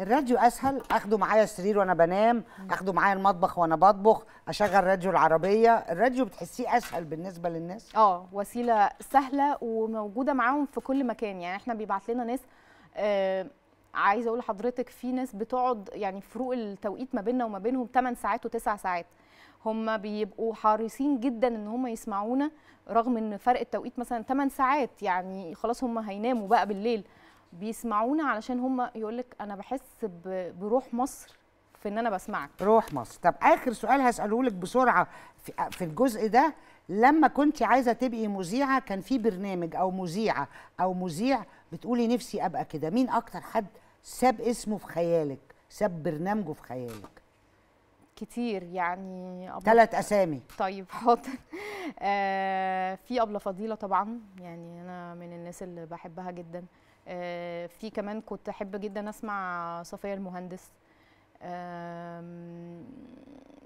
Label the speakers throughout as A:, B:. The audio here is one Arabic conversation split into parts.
A: الراديو اسهل اخده معايا السرير وانا بنام اخده معايا المطبخ وانا بطبخ اشغل راديو العربيه الراديو بتحسيه اسهل بالنسبه للناس
B: اه وسيله سهله وموجوده معاهم في كل مكان يعني احنا بيبعت لنا ناس آه عايزه اقول لحضرتك في ناس بتقعد يعني فروق التوقيت ما بيننا وما بينهم 8 ساعات و9 ساعات هم بيبقوا حريصين جدا ان هم يسمعونا رغم ان فرق التوقيت مثلا 8 ساعات يعني خلاص هم هيناموا بقى بالليل بيسمعونا علشان هم يقول لك انا بحس بروح مصر في ان انا بسمعك
A: روح مصر طب اخر سؤال هساله لك بسرعه في, في الجزء ده لما كنت عايزه تبقي مذيعه كان في برنامج او مذيعه او مذيع بتقولي نفسي ابقى كده مين اكتر حد ساب اسمه في خيالك ساب برنامجه في خيالك
B: كتير يعني ثلاث اسامي طيب حاضر آه في ابله فضيله طبعا يعني انا من الناس اللي بحبها جدا آه في كمان كنت احب جدا اسمع صفيه المهندس آه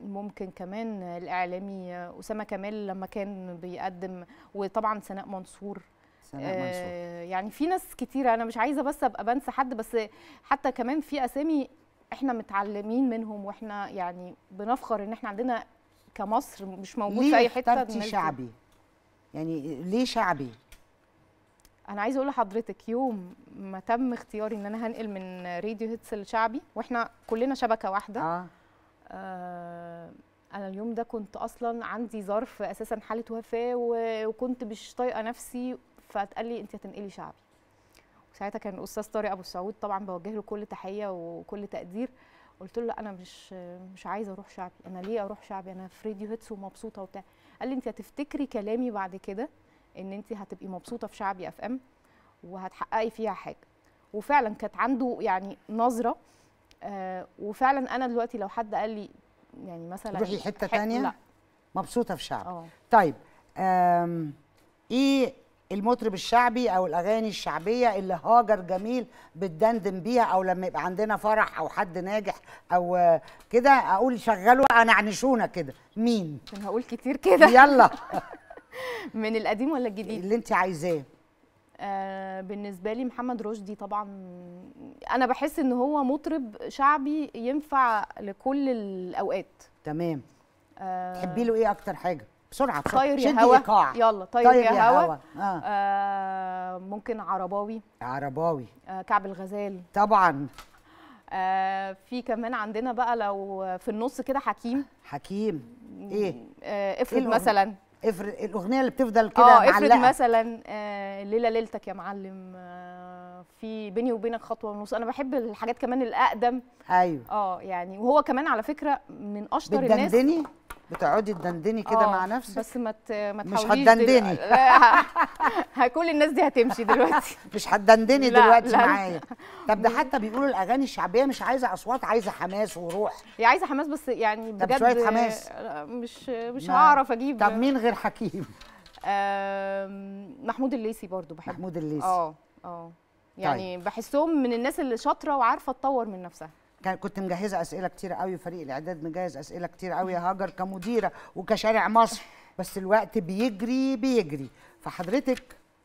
B: ممكن كمان الاعلامي اسامه كمال لما كان بيقدم وطبعا سناء منصور
A: آه
B: يعني في ناس كتيرة أنا مش عايزة بس أبقى بنسى حد بس حتى كمان في أسامي احنا متعلمين منهم واحنا يعني بنفخر ان احنا عندنا كمصر مش موجود في اي حته ليه شعبي
A: يعني ليه شعبي
B: انا عايزه اقول لحضرتك يوم ما تم اختياري ان انا هنقل من راديو هيتس لشعبي واحنا كلنا شبكه واحده آه. آه انا اليوم ده كنت اصلا عندي ظرف اساسا حاله وفاه وكنت مش طايقه نفسي فاتقال لي انت هتنقلي شعبي ساعتها كان الاستاذ طارق ابو السعود طبعا بوجه له كل تحيه وكل تقدير قلت له انا مش مش عايزه اروح شعبي انا ليه اروح شعبي انا في راديو هيتس ومبسوطه وبتاع قال لي انت هتفتكري كلامي بعد كده ان انت هتبقي مبسوطه في شعبي اف ام وهتحققي فيها حاجه وفعلا كانت عنده يعني نظره آه وفعلا انا دلوقتي لو حد قال لي يعني مثلا تروحي حته ثانيه
A: مبسوطه في شعبي آه. طيب ايه المطرب الشعبي او الاغاني الشعبيه اللي هاجر جميل بتدندن بيها او لما يبقى عندنا فرح او حد ناجح او كده اقول شغلوا انعنشونا كده مين
B: انا هقول كتير كده يلا من القديم ولا الجديد اللي انت عايزاه آه بالنسبه لي محمد رشدي طبعا انا بحس ان هو مطرب شعبي ينفع لكل الاوقات تمام آه، تحبي له
A: ايه اكتر حاجه بسرعه طاير طيب. يا هوا يلا طاير, طاير يا, يا هوا, هوا. آه.
B: آه ممكن عرباوي
A: عرباوي
B: آه كعب الغزال طبعا آه في كمان عندنا بقى لو في النص كده حكيم حكيم ايه آه افرض إيه مثلا
A: افرض الاغنيه اللي بتفضل كده اه افرض
B: مثلا آه ليله ليلتك يا معلم آه في بيني وبينك خطوه ونص انا بحب الحاجات كمان الاقدم ايوه اه يعني وهو كمان على فكره من اشطر الناس
A: بتدندني بتقعدي تدندني كده مع آه، نفسك
B: بس ما ما مش هتدندني كل
A: الناس دي هتمشي دلوقتي مش هتدندني دلوقتي معايا طب ده حتى بيقولوا الاغاني الشعبيه مش عايزه اصوات عايزه حماس وروح
B: هي عايزه حماس بس يعني بجد طب شويه حماس آه، مش مش هعرف
A: اجيب طب مين غير حكيم
B: محمود الليسي برضو بحب محمود الليسي اه اه يعني طيب. بحسهم من الناس اللي شاطره وعارفه تطور من نفسها
A: كنت مجهزه اسئله كتير قوي فريق الاعداد مجهز اسئله كتير قوي يا هاجر كمديره وكشارع مصر بس الوقت بيجري بيجري فحضرتك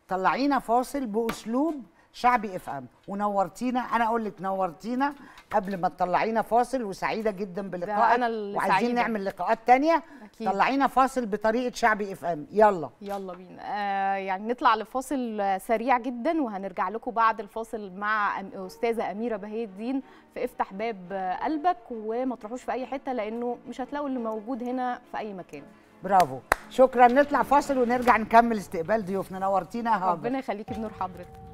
A: طلعينا فاصل باسلوب شعبي اف ام ونورتينا انا اقول لك نورتينا قبل ما تطلعينا فاصل وسعيده جدا بلقائك انا وعايزين نعمل لقاءات تانية أكيد. طلعينا فاصل بطريقه شعبي اف ام يلا
B: يلا بينا آه يعني نطلع لفاصل سريع جدا وهنرجع لكم بعد الفاصل مع استاذه اميره بهي الدين في افتح باب قلبك وما تروحوش في اي حته لانه مش هتلاقوا اللي موجود هنا في اي مكان
A: برافو شكرا نطلع فاصل ونرجع نكمل استقبال ضيوفنا نورتينا هاجر ربنا يخليكي بنور
B: حضرتك